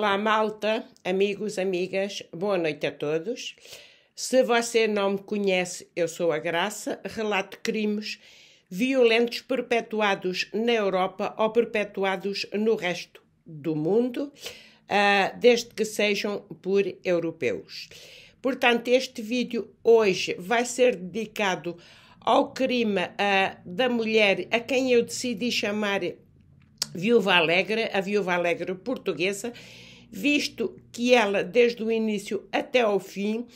Olá, malta, amigos, amigas, boa noite a todos. Se você não me conhece, eu sou a Graça, relato crimes violentos perpetuados na Europa ou perpetuados no resto do mundo, ah, desde que sejam por europeus. Portanto, este vídeo hoje vai ser dedicado ao crime ah, da mulher a quem eu decidi chamar Viúva Alegre, a Viúva Alegre portuguesa, visto que ela, desde o início até ao fim,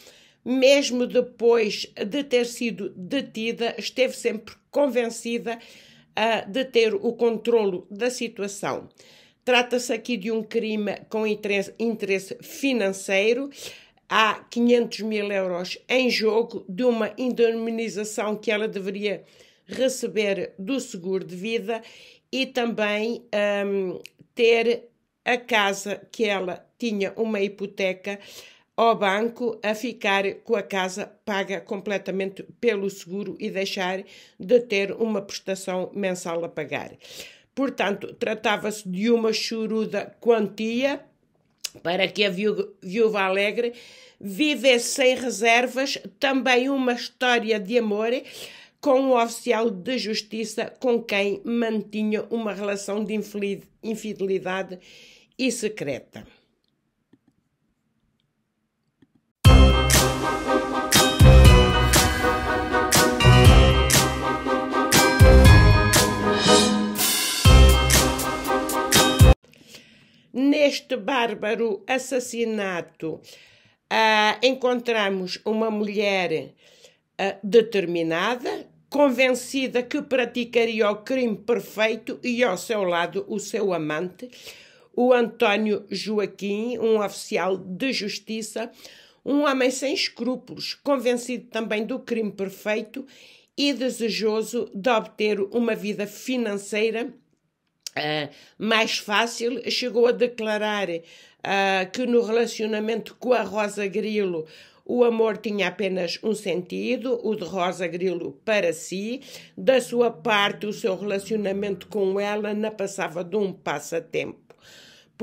mesmo depois de ter sido detida, esteve sempre convencida uh, de ter o controlo da situação. Trata-se aqui de um crime com interesse, interesse financeiro. Há 500 mil euros em jogo de uma indemnização que ela deveria receber do seguro de vida e também um, ah, ter a casa que ela tinha uma hipoteca ao banco a ficar com a casa paga completamente pelo seguro e deixar de ter uma prestação mensal a pagar. Portanto, tratava-se de uma choruda quantia para que a viúva alegre vivesse sem reservas também uma história de amor com um oficial de justiça com quem mantinha uma relação de infidelidade e secreta. Neste bárbaro assassinato, uh, encontramos uma mulher uh, determinada, convencida que praticaria o crime perfeito e ao seu lado o seu amante, o António Joaquim, um oficial de justiça, um homem sem escrúpulos, convencido também do crime perfeito e desejoso de obter uma vida financeira uh, mais fácil, chegou a declarar uh, que no relacionamento com a Rosa Grilo o amor tinha apenas um sentido, o de Rosa Grilo para si. Da sua parte, o seu relacionamento com ela não passava de um passatempo.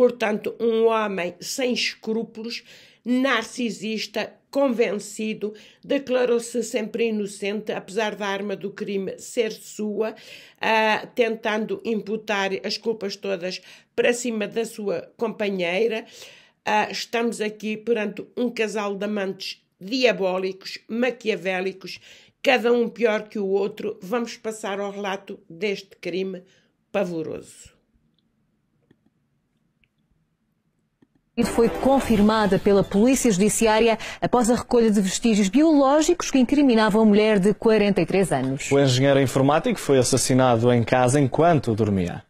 Portanto, um homem sem escrúpulos, narcisista, convencido, declarou-se sempre inocente, apesar da arma do crime ser sua, uh, tentando imputar as culpas todas para cima da sua companheira. Uh, estamos aqui perante um casal de amantes diabólicos, maquiavélicos, cada um pior que o outro. Vamos passar ao relato deste crime pavoroso. foi confirmada pela Polícia Judiciária após a recolha de vestígios biológicos que incriminavam a mulher de 43 anos. O engenheiro informático foi assassinado em casa enquanto dormia.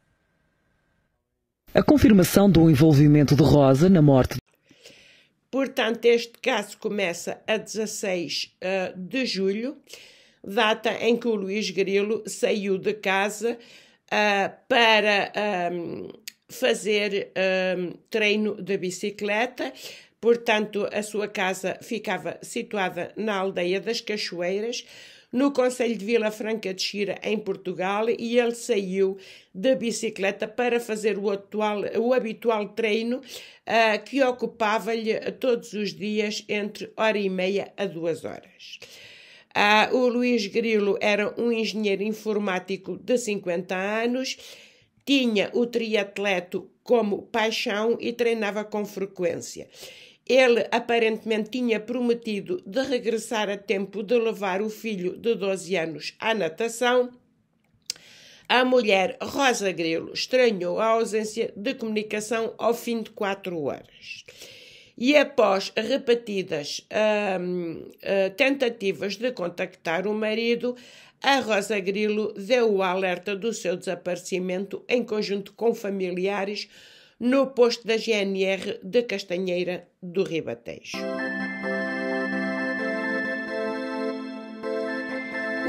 A confirmação do envolvimento de Rosa na morte. Portanto, este caso começa a 16 eh, de julho, data em que o Luís Grilo saiu de casa eh, para ehm, fazer um, treino de bicicleta. Portanto, a sua casa ficava situada na aldeia das Cachoeiras, no Conselho de Vila Franca de Xira, em Portugal, e ele saiu da bicicleta para fazer o, atual, o habitual treino uh, que ocupava-lhe todos os dias entre hora e meia a duas horas. Uh, o Luís Grilo era um engenheiro informático de 50 anos tinha o triatleto como paixão e treinava com frequência. Ele aparentemente tinha prometido de regressar a tempo de levar o filho de 12 anos à natação. A mulher Rosa Grilo estranhou a ausência de comunicação ao fim de quatro horas. E após repetidas hum, hum, tentativas de contactar o marido, a Rosa Grilo deu o alerta do seu desaparecimento em conjunto com familiares no posto da GNR de Castanheira do Ribatejo.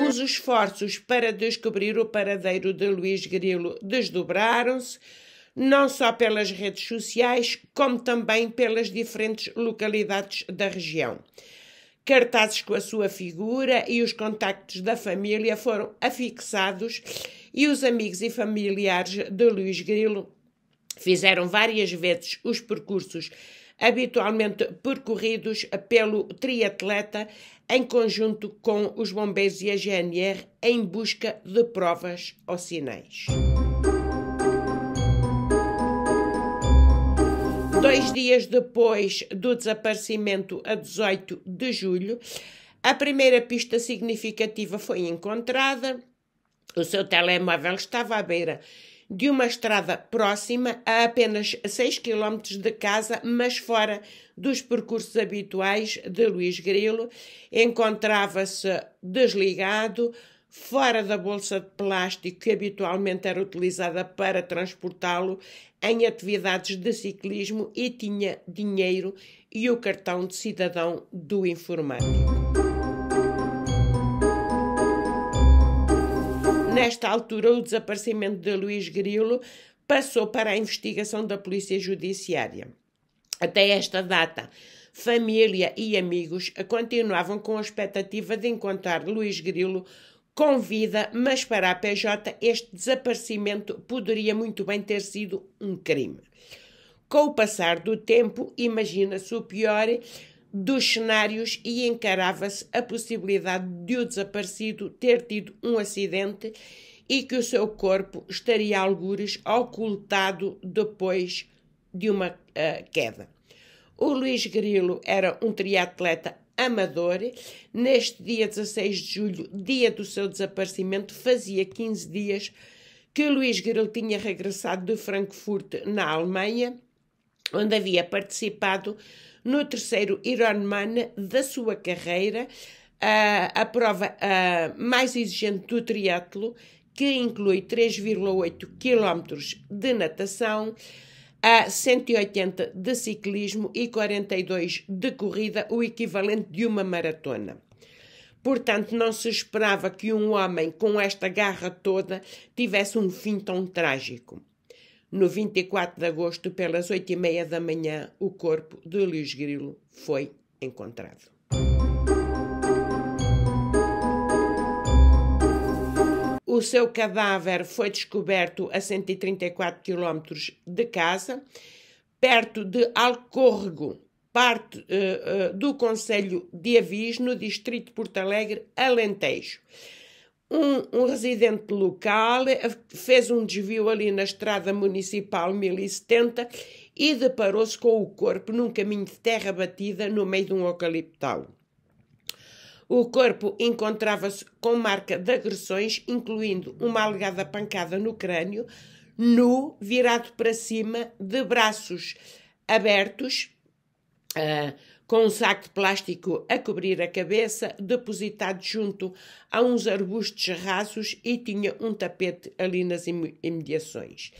Os esforços para descobrir o paradeiro de Luís Grilo desdobraram-se, não só pelas redes sociais, como também pelas diferentes localidades da região cartazes com a sua figura e os contactos da família foram afixados e os amigos e familiares de Luís Grilo fizeram várias vezes os percursos habitualmente percorridos pelo triatleta em conjunto com os bombeiros e a GNR em busca de provas ou sinais. dois dias depois do desaparecimento, a 18 de julho, a primeira pista significativa foi encontrada. O seu telemóvel estava à beira de uma estrada próxima, a apenas 6 km de casa, mas fora dos percursos habituais de Luís Grilo. Encontrava-se desligado, fora da bolsa de plástico que habitualmente era utilizada para transportá-lo em atividades de ciclismo e tinha dinheiro e o cartão de cidadão do informático. Nesta altura, o desaparecimento de Luís Grilo passou para a investigação da Polícia Judiciária. Até esta data, família e amigos continuavam com a expectativa de encontrar Luís Grilo com vida, mas para a PJ este desaparecimento poderia muito bem ter sido um crime. Com o passar do tempo, imagina-se o pior dos cenários e encarava-se a possibilidade de o desaparecido ter tido um acidente e que o seu corpo estaria algures ocultado depois de uma uh, queda. O Luís Grilo era um triatleta amador, neste dia 16 de julho, dia do seu desaparecimento, fazia 15 dias que Luís Grilo tinha regressado de Frankfurt, na Alemanha, onde havia participado no terceiro Ironman da sua carreira, a, ah, a prova a, ah, mais exigente do triatlo, que inclui 3,8 km de natação, a 180 de ciclismo e 42 de corrida, o equivalente de uma maratona. Portanto, não se esperava que um homem com esta garra toda tivesse um fim tão trágico. No 24 de agosto, pelas 8 e meia da manhã, o corpo de Luís Grilo foi encontrado. O seu cadáver foi descoberto a 134 quilómetros de casa, perto de Alcórrego, parte uh, uh, do Conselho de Avis, no distrito de Porto Alegre, Alentejo. Um, um, residente local eh, fez um desvio ali na estrada municipal 1070 e deparou-se com o corpo num caminho de terra batida no meio de um eucaliptal. O corpo encontrava-se com marca de agressões, incluindo uma alegada pancada no crânio, nu, virado para cima, de braços abertos, uh, com um saco de plástico a cobrir a cabeça, depositado junto a uns arbustos rasos e tinha um tapete ali nas imediações.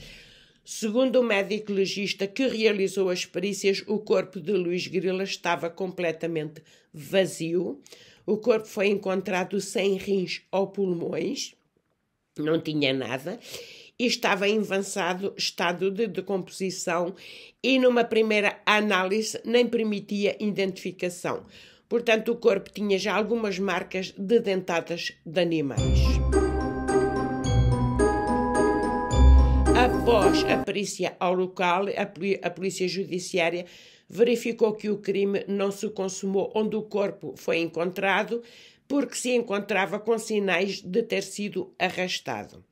Segundo o médico legista que realizou as perícias, o corpo de Luís Grila estava completamente vazio. O corpo foi encontrado sem rins ou pulmões, não tinha nada, e estava em avançado estado de decomposição e, numa primeira análise, nem permitia identificação. Portanto, o corpo tinha já algumas marcas de dentadas de animais. Após a perícia ao local, a polícia judiciária verificou que o crime não se consumou onde o corpo foi encontrado, porque se encontrava com sinais de ter sido arrastado.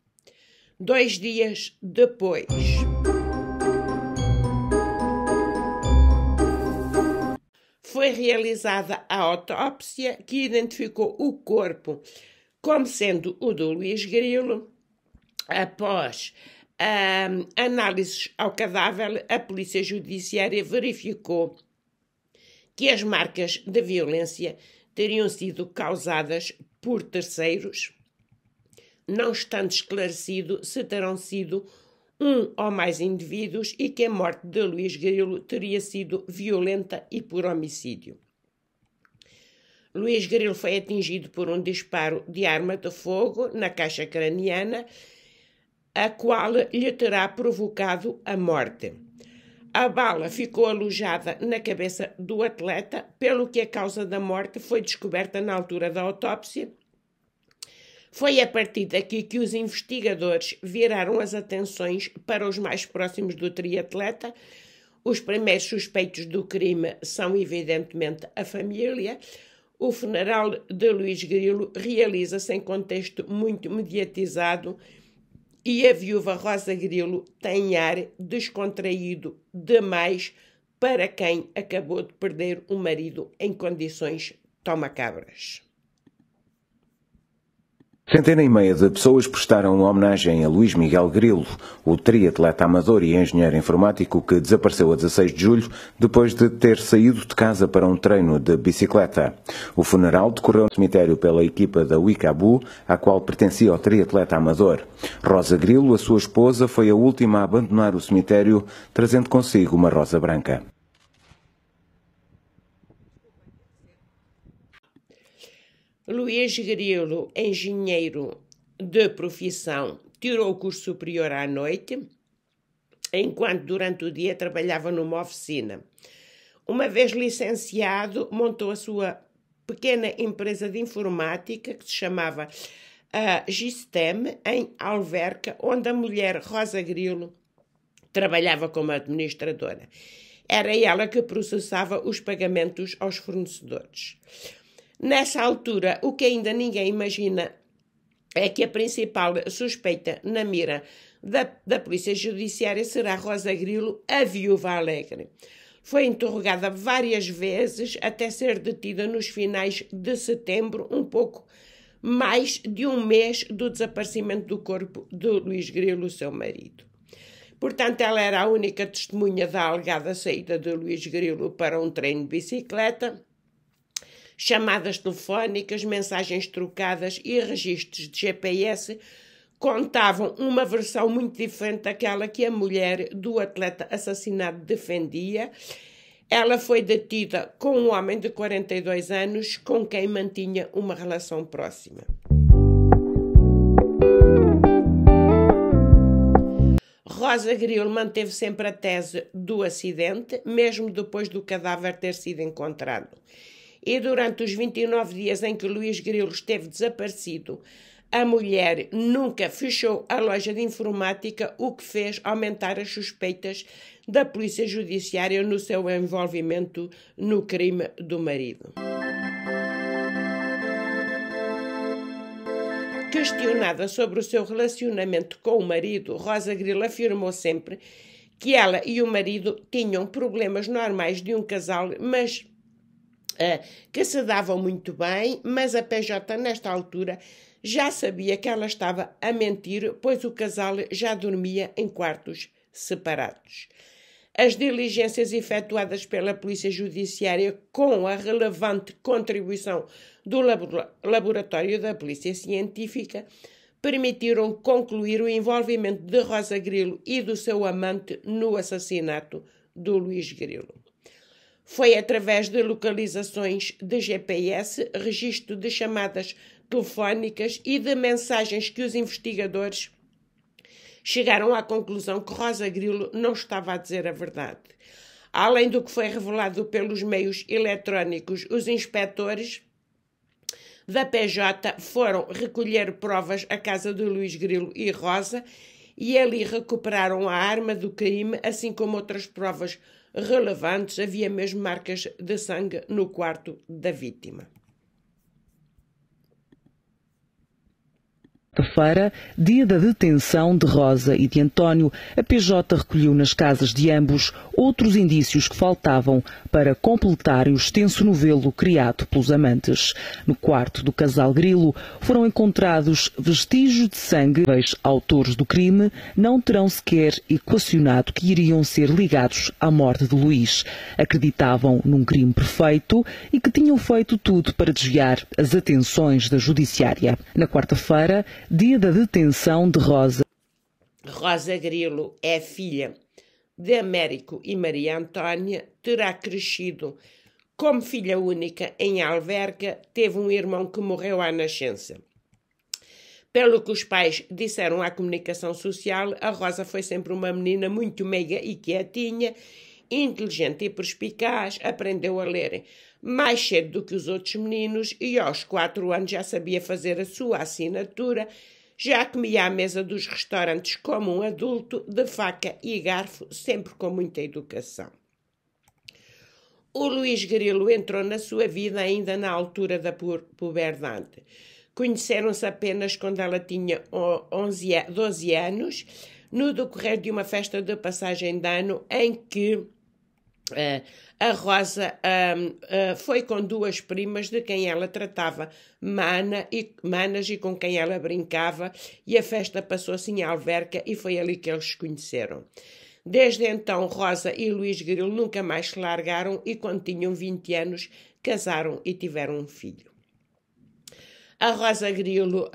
Dois dias depois. Foi realizada a autópsia que identificou o corpo como sendo o do Luís Grilo. Após um, análises ao cadáver, a Polícia Judiciária verificou que as marcas da violência teriam sido causadas por terceiros, não estando esclarecido se terão sido um ou mais indivíduos e que a morte de Luís Grilo teria sido violenta e por homicídio. Luís Grilo foi atingido por um disparo de arma de fogo na caixa craniana a qual lhe terá provocado a morte. A bala ficou alojada na cabeça do atleta, pelo que a causa da morte foi descoberta na altura da autópsia. Foi a partir daqui que os investigadores viraram as atenções para os mais próximos do triatleta. Os primeiros suspeitos do crime são, evidentemente, a família. O funeral de Luís Grilo realiza-se em contexto muito mediatizado e a viúva Rosa Grilo tem ar descontraído demais para quem acabou de perder um marido em condições tão macabras. Centena e meia de pessoas prestaram homenagem a Luís Miguel Grilo, o triatleta amador e engenheiro informático que desapareceu a 16 de julho depois de ter saído de casa para um treino de bicicleta. O funeral decorreu no cemitério pela equipa da Wicabu, à qual pertencia o triatleta amador. Rosa Grilo, a sua esposa, foi a última a abandonar o cemitério, trazendo consigo uma rosa branca. Luís Grilo, engenheiro de profissão, tirou o curso superior à noite, enquanto durante o dia trabalhava numa oficina. Uma vez licenciado, montou a sua pequena empresa de informática que se chamava uh, Gistem, em Alverca, onde a mulher Rosa Grilo trabalhava como administradora. Era ela que processava os pagamentos aos fornecedores. Nessa altura, o que ainda ninguém imagina é que a principal suspeita na mira da, da Polícia Judiciária será Rosa Grilo, a viúva alegre. Foi interrogada várias vezes até ser detida nos finais de setembro, um pouco mais de um mês do desaparecimento do corpo de Luís Grilo, seu marido. Portanto, ela era a única testemunha da alegada saída de Luís Grilo para um treino de bicicleta chamadas telefónicas, mensagens trocadas e registros de GPS contavam uma versão muito diferente daquela que a mulher do atleta assassinado defendia. Ela foi detida com um homem de 42 anos com quem mantinha uma relação próxima. Rosa Grilo manteve sempre a tese do acidente, mesmo depois do cadáver ter sido encontrado e durante os 29 dias em que Luís Grilo esteve desaparecido, a mulher nunca fechou a loja de informática, o que fez aumentar as suspeitas da Polícia Judiciária no seu envolvimento no crime do marido. Questionada sobre o seu relacionamento com o marido, Rosa Grilo afirmou sempre que ela e o marido tinham problemas normais de um casal, mas que se davam muito bem, mas a PJ, nesta altura, já sabia que ela estava a mentir, pois o casal já dormia em quartos separados. As diligências efetuadas pela Polícia Judiciária, com a relevante contribuição do laboratório da Polícia Científica, permitiram concluir o envolvimento de Rosa Grilo e do seu amante no assassinato do Luís Grilo. Foi através de localizações de GPS, registro de chamadas telefónicas e de mensagens que os investigadores chegaram à conclusão que Rosa Grilo não estava a dizer a verdade. Além do que foi revelado pelos meios eletrónicos, os inspectores da PJ foram recolher provas à casa de Luís Grilo e Rosa e ali recuperaram a arma do crime, assim como outras provas relevantes, havia mesmo marcas de sangue no quarto da vítima. quarta-feira, dia da detenção de Rosa e de António, a PJ recolheu nas casas de ambos outros indícios que faltavam para completar o extenso novelo criado pelos amantes. No quarto do casal Grilo foram encontrados vestígios de sangue. Os autores do crime não terão sequer equacionado que iriam ser ligados à morte de Luís. Acreditavam num crime perfeito e que tinham feito tudo para desviar as atenções da judiciária. Na quarta-feira, dia da detenção de Rosa. Rosa Grilo é filha de Américo e Maria Antônia, terá crescido como filha única em Alverca, teve um irmão que morreu à nascença. Pelo que os pais disseram à comunicação social, a Rosa foi sempre uma menina muito meiga e quietinha, inteligente e perspicaz, aprendeu a ler mais cedo do que os outros meninos e aos quatro anos já sabia fazer a sua assinatura, já comia à mesa dos restaurantes como um adulto, de faca e garfo, sempre com muita educação. O Luís Grilo entrou na sua vida ainda na altura da puberdade. Conheceram-se apenas quando ela tinha 11, 12 anos, no decorrer de uma festa de passagem de ano em que eh, a Rosa eh, foi com duas primas de quem ela tratava mana e, manas e com quem ela brincava, e a festa passou-se em Alverca e foi ali que eles se conheceram. Desde então, Rosa e Luís Grilo nunca mais se largaram e, quando tinham 20 anos, casaram e tiveram um filho. A Rosa Grilo uh,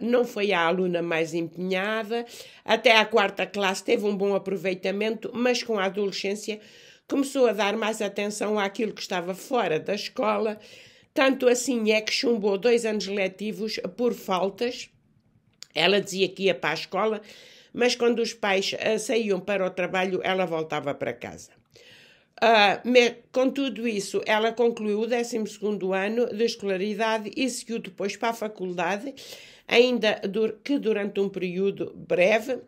não foi a aluna mais empenhada. Até à quarta classe teve um bom aproveitamento, mas com a adolescência começou a dar mais atenção àquilo que estava fora da escola, tanto assim é que chumbou dois anos letivos por faltas. Ela dizia que ia para a escola, mas quando os pais eh, saíam para o trabalho, ela voltava para casa. Uh, me, com tudo isso, ela concluiu o 12 ano de escolaridade e seguiu depois para a faculdade, ainda que durante um período breve,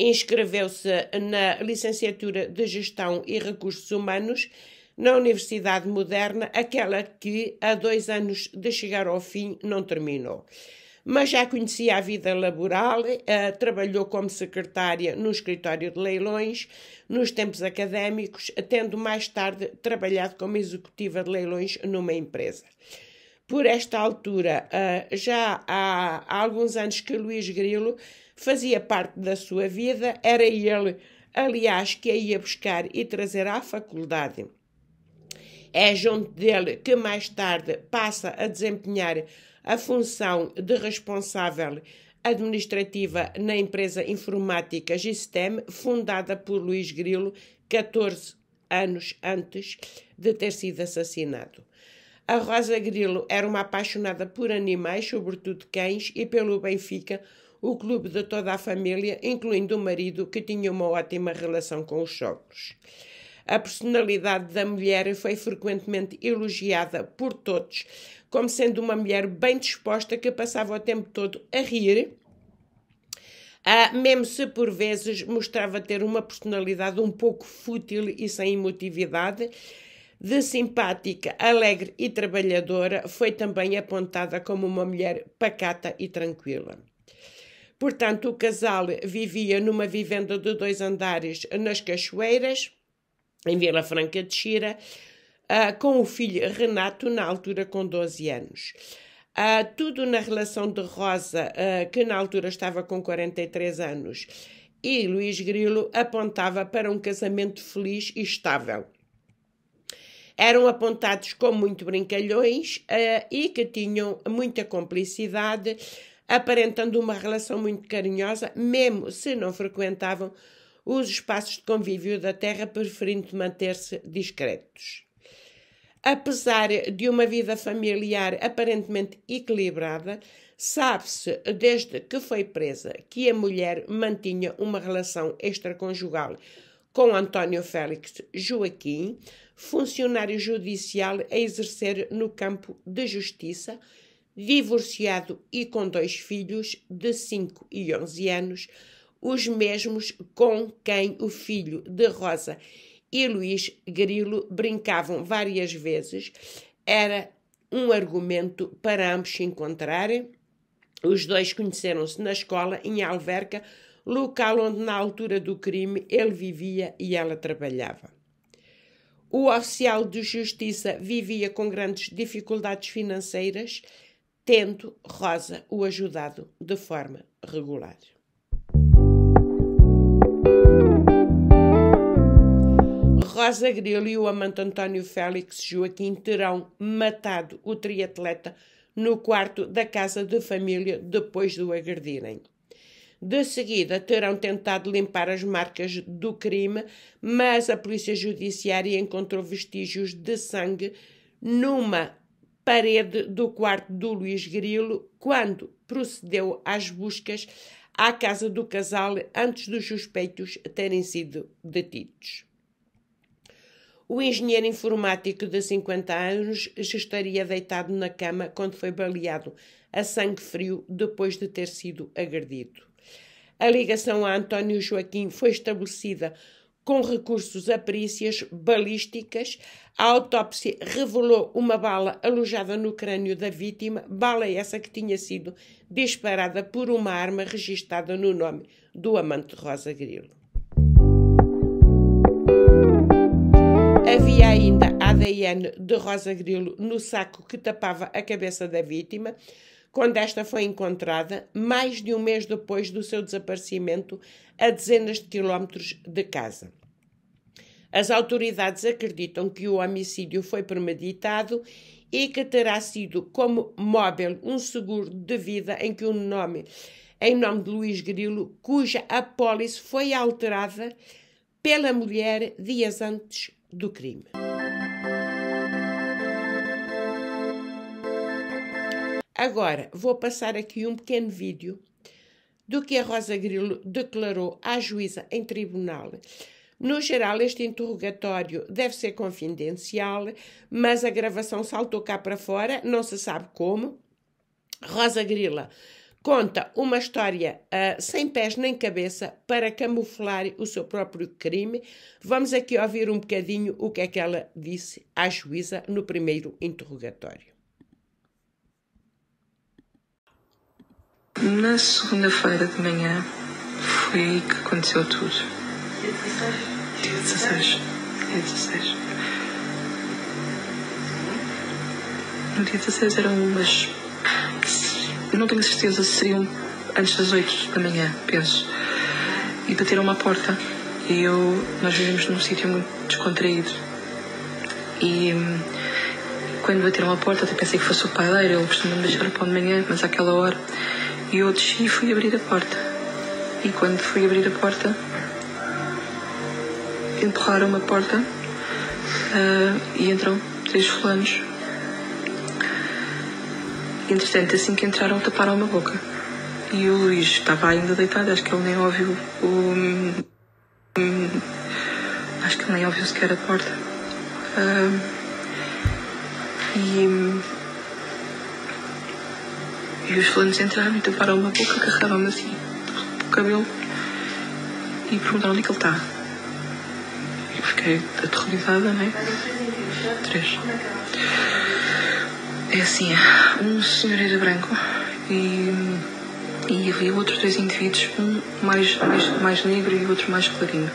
Inscreveu-se na licenciatura de Gestão e Recursos Humanos na Universidade Moderna, aquela que há dois anos de chegar ao fim não terminou. Mas já conhecia a vida laboral, eh, trabalhou como secretária no escritório de leilões nos tempos académicos, tendo mais tarde trabalhado como executiva de leilões numa empresa por esta altura, ah, já há, alguns anos que Luís Grilo fazia parte da sua vida, era ele, aliás, que a ia buscar e trazer à faculdade. É junto dele que mais tarde passa a desempenhar a função de responsável administrativa na empresa informática Gistem, fundada por Luís Grilo 14 anos antes de ter sido assassinado. A Rosa Grilo era uma apaixonada por animais, sobretudo cães, e pelo Benfica, o clube de toda a família, incluindo o marido, que tinha uma ótima relação com os jogos. A personalidade da mulher foi frequentemente elogiada por todos, como sendo uma mulher bem disposta que passava o tempo todo a rir, ah, mesmo se por vezes mostrava ter uma personalidade um pouco fútil e sem emotividade, de simpática, alegre e trabalhadora, foi também apontada como uma mulher pacata e tranquila. Portanto, o casal vivia numa vivenda de dois andares nas Cachoeiras, em Vila Franca de Xira, ah, com o filho Renato, na altura com 12 anos. Ah, tudo na relação de Rosa, ah, que na altura estava com 43 anos, e Luís Grilo apontava para um casamento feliz e estável eram apontados como muito brincalhões uh, e que tinham muita complicidade, aparentando uma relação muito carinhosa, mesmo se não frequentavam os espaços de convívio da terra, preferindo manter-se discretos. Apesar de uma vida familiar aparentemente equilibrada, sabe-se desde que foi presa que a mulher mantinha uma relação extraconjugal com António Félix Joaquim, funcionário judicial a exercer no campo da justiça, divorciado e com dois filhos de 5 e 11 anos, os mesmos com quem o filho de Rosa e Luís Grilo brincavam várias vezes, era um argumento para ambos se encontrarem. Os dois conheceram-se na escola em Alverca, local onde na altura do crime ele vivia e ela trabalhava. O oficial de justiça vivia com grandes dificuldades financeiras, tendo Rosa o ajudado de forma regular. Rosa Grilo e o amante António Félix Joaquim terão matado o triatleta no quarto da casa de família depois de o agredirem. De seguida, terão tentado limpar as marcas do crime, mas a Polícia Judiciária encontrou vestígios de sangue numa parede do quarto do Luís Grilo quando procedeu às buscas à casa do casal antes dos suspeitos terem sido detidos. O engenheiro informático de 50 anos estaria deitado na cama quando foi baleado a sangue frio depois de ter sido agredido. A ligação a António Joaquim foi estabelecida com recursos a perícias balísticas. A autópsia revelou uma bala alojada no crânio da vítima, bala essa que tinha sido disparada por uma arma registada no nome do amante Rosa Grilo. Havia ainda ADN de Rosa Grilo no saco que tapava a cabeça da vítima quando esta foi encontrada, mais de um mês depois do seu desaparecimento, a dezenas de quilómetros de casa. As autoridades acreditam que o homicídio foi premeditado e que terá sido como móvel um seguro de vida em que o nome, em nome de Luís Grilo, cuja apólice foi alterada pela mulher dias antes do crime. Agora, vou passar aqui um pequeno vídeo do que a Rosa Grilo declarou à juíza em tribunal. No geral, este interrogatório deve ser confidencial, mas a gravação saltou cá para fora, não se sabe como. Rosa Grila conta uma história uh, sem pés nem cabeça para camuflar o seu próprio crime. Vamos aqui ouvir um bocadinho o que é que ela disse à juíza no primeiro interrogatório. Na segunda-feira de manhã foi aí que aconteceu tudo. Dia 16? Dia 16. Dia 16. No dia 16 eram umas. não tenho certeza se seriam antes das 8 da manhã, penso. E bateram-me à porta. E eu. Nós vivemos num sítio muito descontraído. E hum, quando bateram à porta, até pensei que fosse o padeiro, ele costuma me deixar o pão de manhã, mas àquela hora e eu desci e fui abrir a porta. E quando fui abrir a porta, empurraram uma porta uh, e entram três fulanos. Entretanto, assim que entraram, taparam uma boca. E o Luís estava ainda deitado, acho que ele nem ouviu o. acho que ele nem ouviu sequer a porta. Uh, e e os fulanos entraram, e pararam uma boca, carregaram-me assim, o cabelo, e perguntaram onde é que ele está. Eu fiquei aterrorizada, né? Três. É assim, um senhor era branco e, e havia outros dois indivíduos, um mais, mais, mais negro e outro mais clarinho.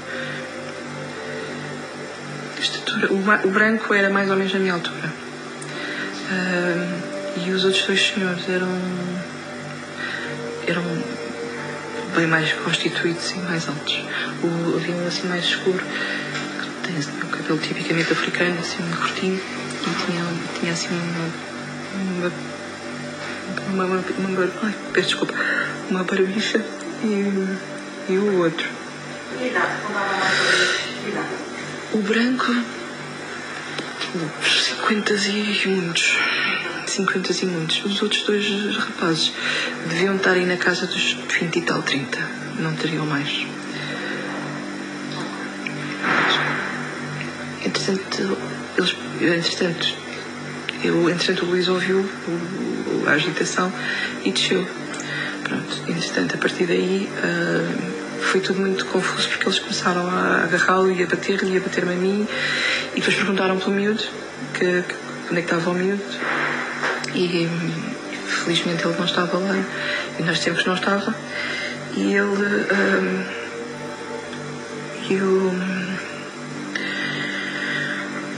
Estatura, o, o branco era mais ou menos na minha altura. Ah, e os outros dois senhores eram. eram bem mais constituídos e mais altos. O um assim mais escuro, tem assim, um cabelo tipicamente africano, assim muito curtinho, e tinha, tinha assim uma. uma. uma, uma, ai, peço desculpa, uma barbicha e, e o outro. O branco, 50 e muitos. 50 muitos. Os outros dois rapazes deviam estar aí na casa dos 20 e tal, 30. Não teriam mais. Entretanto, eles, entretanto, eu, entretanto o Luís ouviu a agitação e desceu. Pronto, entretanto, a partir daí uh, foi tudo muito confuso porque eles começaram a agarrá-lo e a bater-lhe e a bater-me a mim e depois perguntaram pelo miúdo que, que, onde é que estava o miúdo e felizmente ele não estava lá. E nós sempre não estava. E ele. Um, o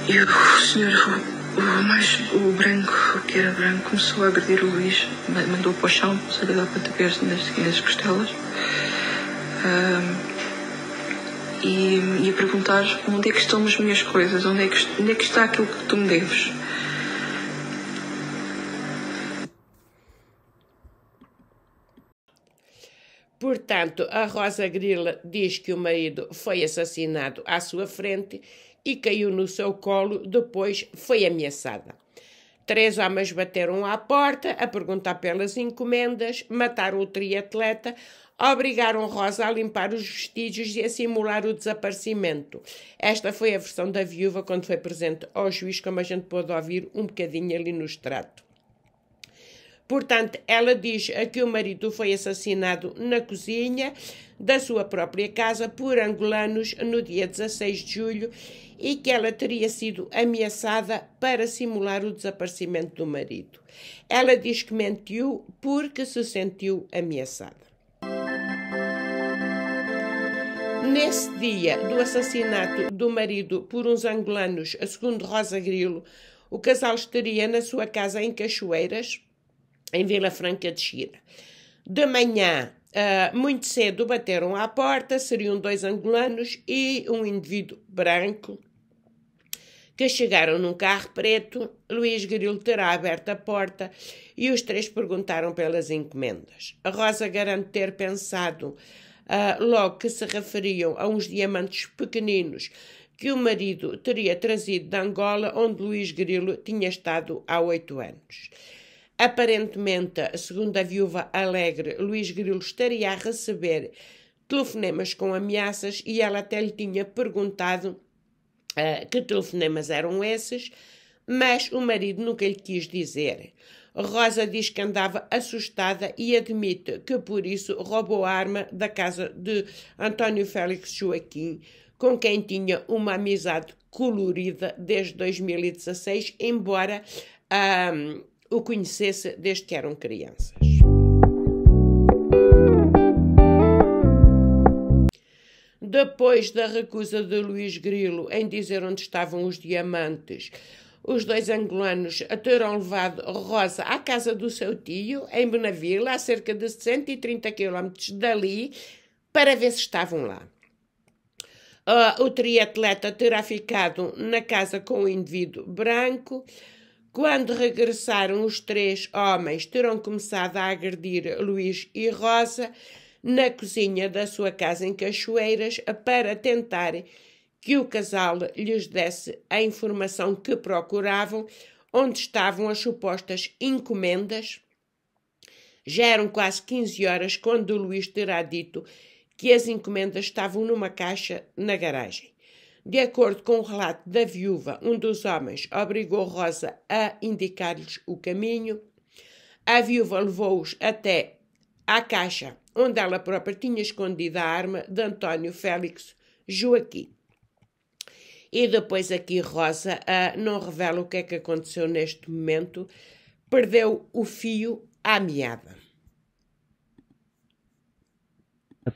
E o senhor, o, o, mais, o branco, que era branco, começou a agredir o Luís, mandou para o chão, começou a dar pontapés nas, nas costelas. Um, e, e, a perguntar onde é que estão as minhas coisas, onde é que, onde é que está aquilo que tu me deves. Entretanto, a Rosa Grila diz que o marido foi assassinado à sua frente e caiu no seu colo, depois foi ameaçada. Três homens bateram à porta a perguntar pelas encomendas, mataram o triatleta, obrigaram Rosa a limpar os vestígios e a simular o desaparecimento. Esta foi a versão da viúva quando foi presente ao juiz, como a gente pôde ouvir um bocadinho ali no extrato. Portanto, ela diz que o marido foi assassinado na cozinha da sua própria casa por angolanos no dia 16 de julho e que ela teria sido ameaçada para simular o desaparecimento do marido. Ela diz que mentiu porque se sentiu ameaçada. Nesse dia do assassinato do marido por uns angolanos, segundo Rosa Grilo, o casal estaria na sua casa em Cachoeiras, em Vila Franca de Xira. De manhã, uh, muito cedo, bateram à porta, seriam dois angolanos e um indivíduo branco que chegaram num carro preto. Luís Grilo terá aberto a porta e os três perguntaram pelas encomendas. A Rosa garante ter pensado uh, logo que se referiam a uns diamantes pequeninos que o marido teria trazido de Angola, onde Luís Grilo tinha estado há oito anos. Aparentemente, segundo a viúva alegre, Luís Grilo, estaria a receber telefonemas com ameaças e ela até lhe tinha perguntado uh, que telefonemas eram esses, mas o marido nunca lhe quis dizer. Rosa diz que andava assustada e admite que por isso roubou a arma da casa de António Félix Joaquim, com quem tinha uma amizade colorida desde 2016, embora. a o conhecesse desde que eram crianças. Depois da recusa de Luís Grilo em dizer onde estavam os diamantes, os dois angolanos terão levado Rosa à casa do seu tio, em Benavila, a cerca de 130 quilómetros dali, para ver se estavam lá. Uh, o triatleta terá ficado na casa com o indivíduo branco, quando regressaram os três homens, terão começado a agredir Luís e Rosa na cozinha da sua casa em Cachoeiras para tentarem que o casal lhes desse a informação que procuravam, onde estavam as supostas encomendas. Já eram quase 15 horas quando o Luís terá dito que as encomendas estavam numa caixa na garagem. De acordo com o relato da viúva, um dos homens obrigou Rosa a indicar-lhes o caminho. A viúva levou-os até à caixa, onde ela própria tinha escondido a arma de António Félix Joaquim. E depois aqui Rosa uh, não revela o que é que aconteceu neste momento, perdeu o fio à meada.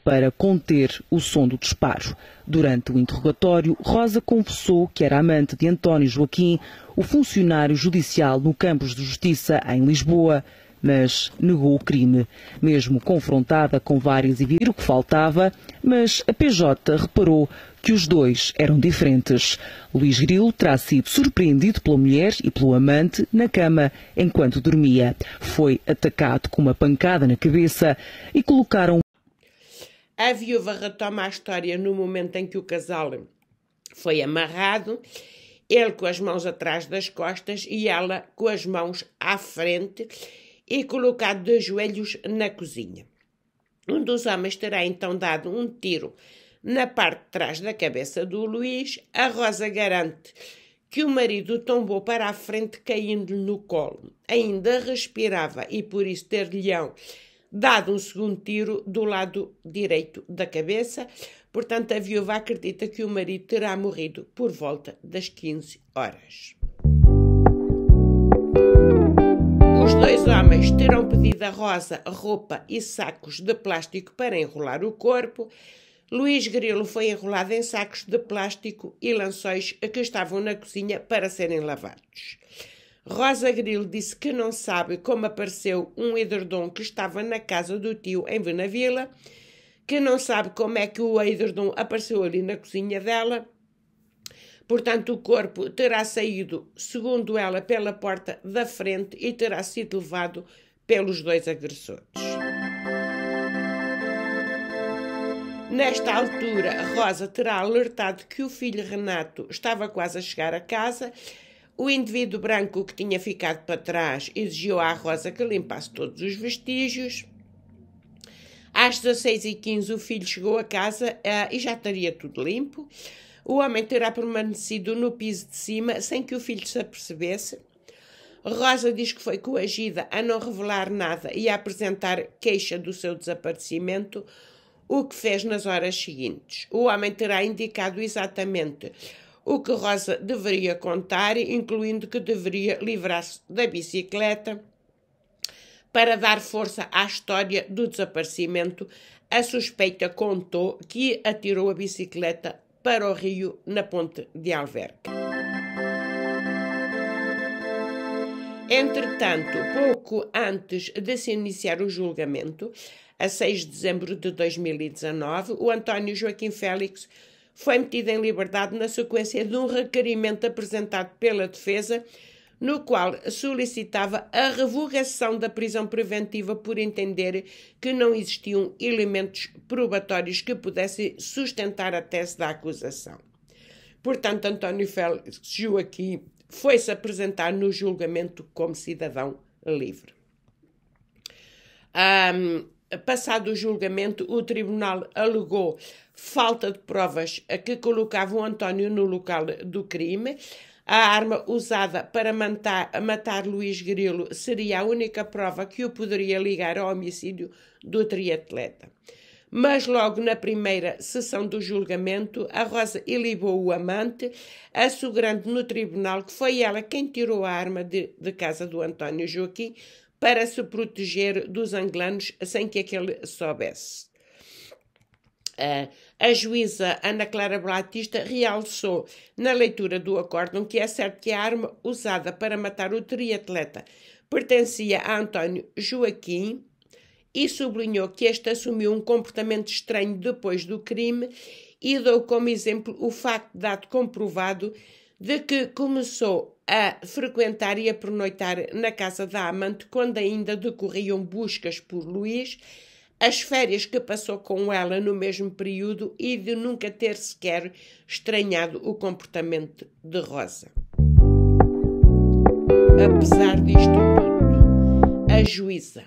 Para conter o som do disparo. Durante o interrogatório, Rosa confessou que era amante de António Joaquim, o funcionário judicial no Campos de Justiça em Lisboa, mas negou o crime. Mesmo confrontada com várias e viram que faltava, mas a PJ reparou que os dois eram diferentes. Luís Grilo terá sido surpreendido pela mulher e pelo amante na cama enquanto dormia. Foi atacado com uma pancada na cabeça e colocaram a viúva retoma a história no momento em que o casal foi amarrado, ele com as mãos atrás das costas e ela com as mãos à frente e colocado de joelhos na cozinha. Um dos homens terá então dado um tiro na parte de trás da cabeça do Luís. A Rosa garante que o marido tombou para a frente, caindo no colo. Ainda respirava e por isso ter-lhe dado um segundo tiro do lado direito da cabeça. Portanto, a viúva acredita que o marido terá morrido por volta das 15 horas. Os dois homens terão pedido a Rosa roupa e sacos de plástico para enrolar o corpo. Luís Grilo foi enrolado em sacos de plástico e lençóis que estavam na cozinha para serem lavados. Rosa Grilo disse que não sabe como apareceu um edredom que estava na casa do tio em Venavila, que não sabe como é que o edredom apareceu ali na cozinha dela. Portanto, o corpo terá saído, segundo ela, pela porta da frente e terá sido levado pelos dois agressores. Nesta altura, Rosa terá alertado que o filho Renato estava quase a chegar a casa o indivíduo branco que tinha ficado para trás exigiu à Rosa que limpasse todos os vestígios. Às 16h15 o filho chegou a casa uh, e já estaria tudo limpo. O homem terá permanecido no piso de cima sem que o filho se apercebesse. Rosa diz que foi coagida a não revelar nada e a apresentar queixa do seu desaparecimento, o que fez nas horas seguintes. O homem terá indicado exatamente o que Rosa deveria contar, incluindo que deveria livrar-se da bicicleta para dar força à história do desaparecimento, a suspeita contou que atirou a bicicleta para o rio na ponte de Alverca. Entretanto, pouco antes de se iniciar o julgamento, a 6 de dezembro de 2019, o António Joaquim Félix foi metido em liberdade na sequência de um requerimento apresentado pela defesa, no qual solicitava a revogação da prisão preventiva por entender que não existiam elementos probatórios que pudessem sustentar a tese da acusação. Portanto, António Félix aqui foi-se apresentar no julgamento como cidadão livre. Um, passado o julgamento, o tribunal alegou falta de provas que colocavam António no local do crime. A arma usada para matar, matar Luís Grilo seria a única prova que o poderia ligar ao homicídio do triatleta. Mas logo na primeira sessão do julgamento, a Rosa ilibou o amante, assegurando no tribunal que foi ela quem tirou a arma de, de casa do António Joaquim para se proteger dos anglanos sem que aquele soubesse. Ah, a juíza Ana Clara Batista realçou na leitura do acórdão que é certo que a arma usada para matar o triatleta pertencia a António Joaquim e sublinhou que este assumiu um comportamento estranho depois do crime e deu como exemplo o facto dado comprovado de que começou a frequentar e a pernoitar na casa da amante quando ainda decorriam buscas por Luís, as férias que passou com ela no mesmo período e de nunca ter sequer estranhado o comportamento de Rosa. Apesar disto tudo, a juíza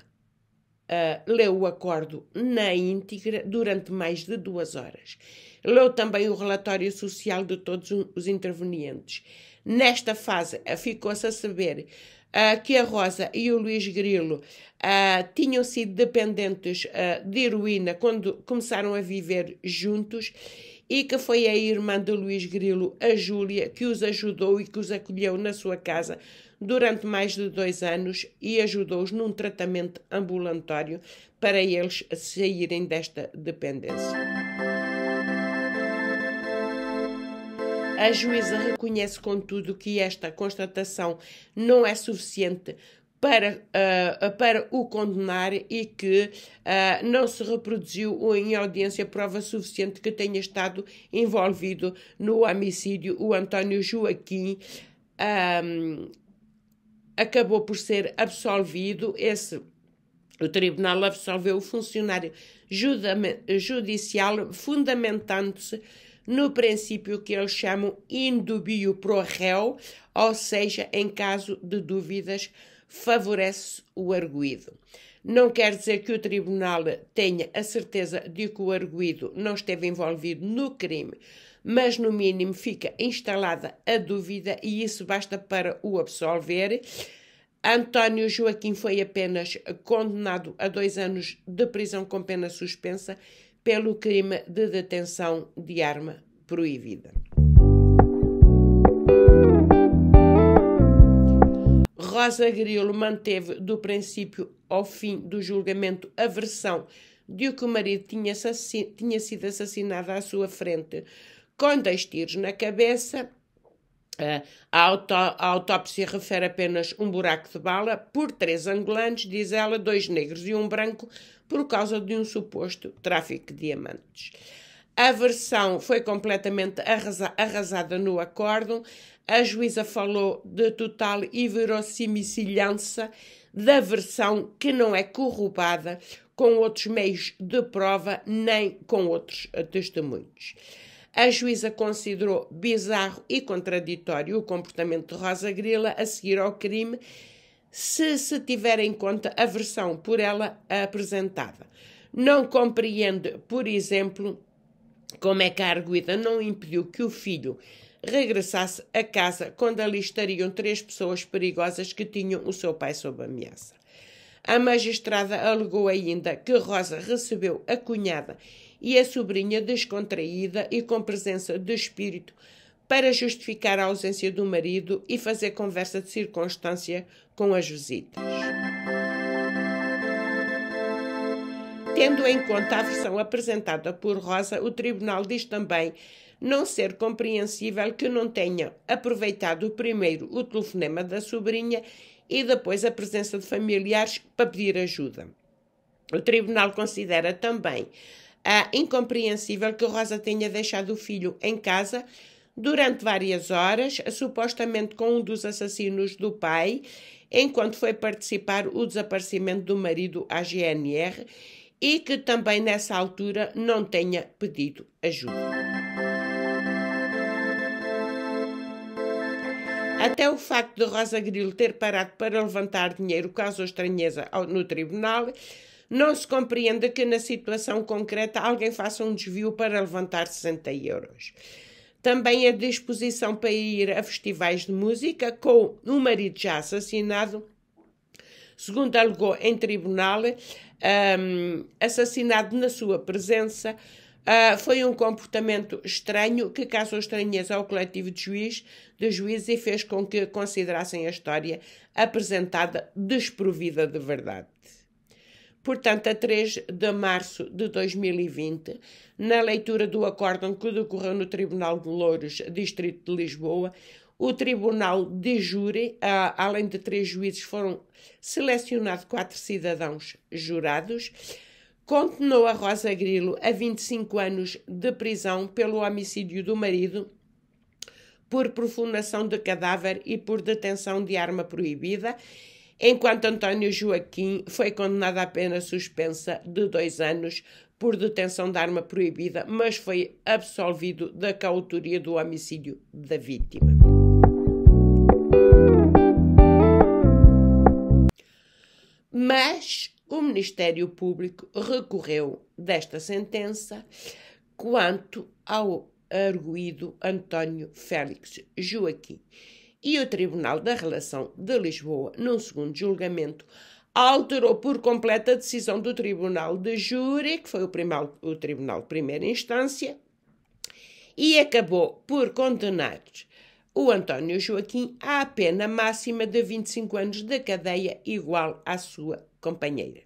uh, leu o acordo na íntegra durante mais de duas horas Leu também o relatório social de todos os intervenientes. Nesta fase, eh, ficou-se a saber uh, que a Rosa e o Luís Grilo uh, tinham sido dependentes uh, de heroína quando começaram a viver juntos e que foi a irmã de Luís Grilo, a Júlia, que os ajudou e que os acolheu na sua casa durante mais de dois anos e ajudou-os num tratamento ambulatório para eles saírem desta dependência. A juíza reconhece, contudo, que esta constatação não é suficiente para, uh, para o condenar e que uh, não se reproduziu em audiência prova suficiente que tenha estado envolvido no homicídio. O António Joaquim um, ehm, acabou por ser absolvido. Esse, o tribunal absolveu o funcionário judicial, fundamentando-se no princípio que eles chamam indubio pro réu, ou seja, em caso de dúvidas, favorece o arguído. Não quer dizer que o tribunal tenha a certeza de que o arguído não esteve envolvido no crime, mas no mínimo fica instalada a dúvida e isso basta para o absolver. António Joaquim foi apenas condenado a dois anos de prisão com pena suspensa pelo crime de detenção de arma proibida. Rosa Grilo manteve do princípio ao fim do julgamento a versão de que o marido tinha, tinha sido assassinado à sua frente com dois tiros na cabeça. A, auto a autópsia refere apenas um buraco de bala por três angolanos, diz ela, dois negros e um branco, por causa de um suposto tráfico de diamantes. A versão foi completamente arrasa arrasada no acórdão. A juíza falou de total e verossimilhança da versão que não é corrupada, com outros meios de prova nem com outros testemunhos. A juíza considerou bizarro e contraditório o comportamento de Rosa Grila a seguir ao crime se se tiver em conta a versão por ela apresentada. Não compreende, por exemplo, como é que a arguida não impediu que o filho regressasse a casa quando ali estariam três pessoas perigosas que tinham o seu pai sob ameaça. A magistrada alegou ainda que Rosa recebeu a cunhada e a sobrinha descontraída e com presença de espírito para justificar a ausência do marido e fazer conversa de circunstância com as visitas. Tendo em conta a versão apresentada por Rosa, o tribunal diz também não ser compreensível que não tenha aproveitado primeiro o telefonema da sobrinha e depois a presença de familiares para pedir ajuda. O tribunal considera também ah, incompreensível que Rosa tenha deixado o filho em casa durante várias horas, supostamente com um dos assassinos do pai, enquanto foi participar o desaparecimento do marido à GNR e que também nessa altura não tenha pedido ajuda. Até o facto de Rosa Grilo ter parado para levantar dinheiro causou estranheza no tribunal. Não se compreende que na situação concreta alguém faça um desvio para levantar 60 euros também a disposição para ir a festivais de música, com o marido já assassinado, segundo alegou em tribunal, um, assassinado na sua presença. Uh, foi um comportamento estranho que causou estranheza ao coletivo de, juiz, de juízes e fez com que considerassem a história apresentada desprovida de verdade portanto, a 3 de março de 2020, na leitura do acórdão que decorreu no Tribunal de Louros, Distrito de Lisboa, o Tribunal de Júri, além de três juízes, foram selecionados quatro cidadãos jurados, condenou a Rosa Grilo a 25 anos de prisão pelo homicídio do marido por profanação de cadáver e por detenção de arma proibida enquanto António Joaquim foi condenado à pena suspensa de dois anos por detenção de arma proibida, mas foi absolvido da coautoria do homicídio da vítima. Mas o Ministério Público recorreu desta sentença quanto ao arguído António Félix Joaquim e o Tribunal da Relação de Lisboa, num segundo julgamento, alterou por completo a decisão do Tribunal de Júri, que foi o, primal, o Tribunal de Primeira Instância, e acabou por condenar o António Joaquim à pena máxima de 25 anos de cadeia igual à sua companheira.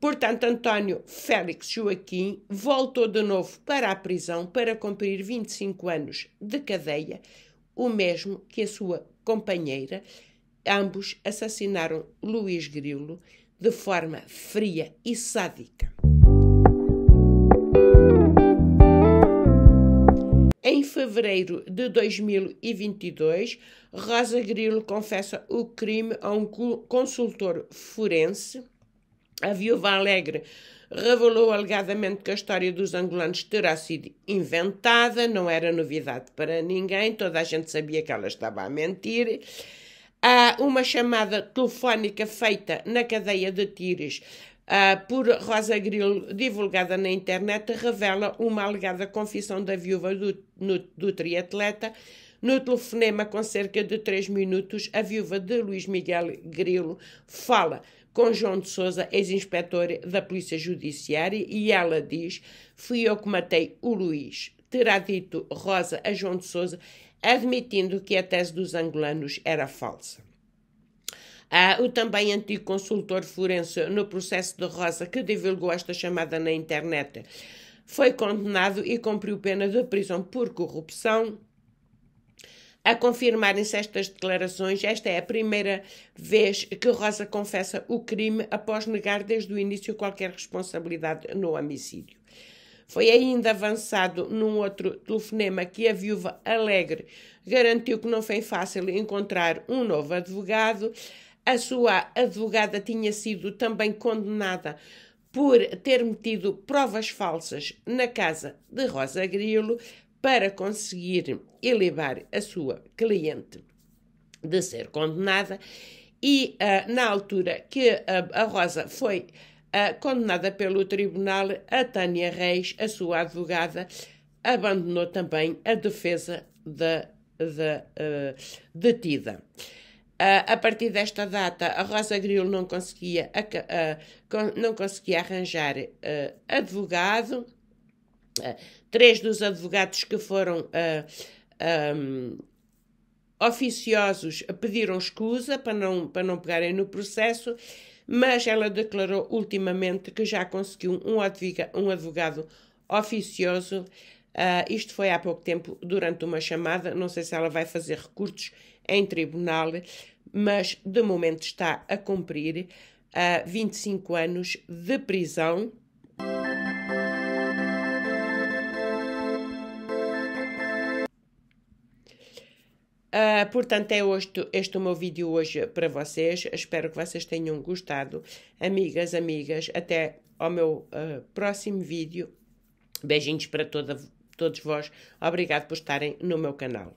Portanto, António Félix Joaquim voltou de novo para a prisão para cumprir 25 anos de cadeia, o mesmo que a sua companheira. Ambos assassinaram Luís Grilo de forma fria e sádica. Em fevereiro de 2022, Rosa Grilo confessa o crime a um consultor forense a viúva alegre revelou alegadamente que a história dos angolanos terá sido inventada, não era novidade para ninguém, toda a gente sabia que ela estava a mentir. Há uma chamada telefónica feita na cadeia de tiros. uh, ah, por Rosa Grilo, divulgada na internet, revela uma alegada confissão da viúva do, no, do triatleta. No telefonema, com cerca de três minutos, a viúva de Luís Miguel Grilo fala com João de Souza, ex-inspetor da Polícia Judiciária, e ela diz: Fui eu que matei o Luís. Terá dito Rosa a João de Souza, admitindo que a tese dos angolanos era falsa. Ah, o também antigo consultor forense no processo de Rosa, que divulgou esta chamada na internet, foi condenado e cumpriu pena de prisão por corrupção a confirmarem-se estas declarações, esta é a primeira vez que Rosa confessa o crime após negar desde o início qualquer responsabilidade no homicídio. Foi ainda avançado num outro telefonema que a viúva alegre garantiu que não foi fácil encontrar um novo advogado. A sua advogada tinha sido também condenada por ter metido provas falsas na casa de Rosa Grilo para conseguir elevar a sua cliente de ser condenada. E uh, na altura que a, a Rosa foi uh, condenada pelo tribunal, a Tânia Reis, a sua advogada, abandonou também a defesa da de, ah, detida. a partir desta data, a Rosa Grilo não conseguia, não conseguia arranjar advogado eh, três dos advogados que foram um, eh, ehm, oficiosos pediram escusa para não, para não pegarem no processo, mas ela declarou ultimamente que já conseguiu um, adviga, um advogado oficioso. Uh, isto foi há pouco tempo, durante uma chamada. Não sei se ela vai fazer recursos em tribunal, mas de momento está a cumprir uh, 25 anos de prisão. Uh, portanto, é hoje, este o meu vídeo hoje para vocês. Espero que vocês tenham gostado. Amigas, amigas, até ao meu uh, próximo vídeo. Beijinhos para toda, todos vós. Obrigado por estarem no meu canal.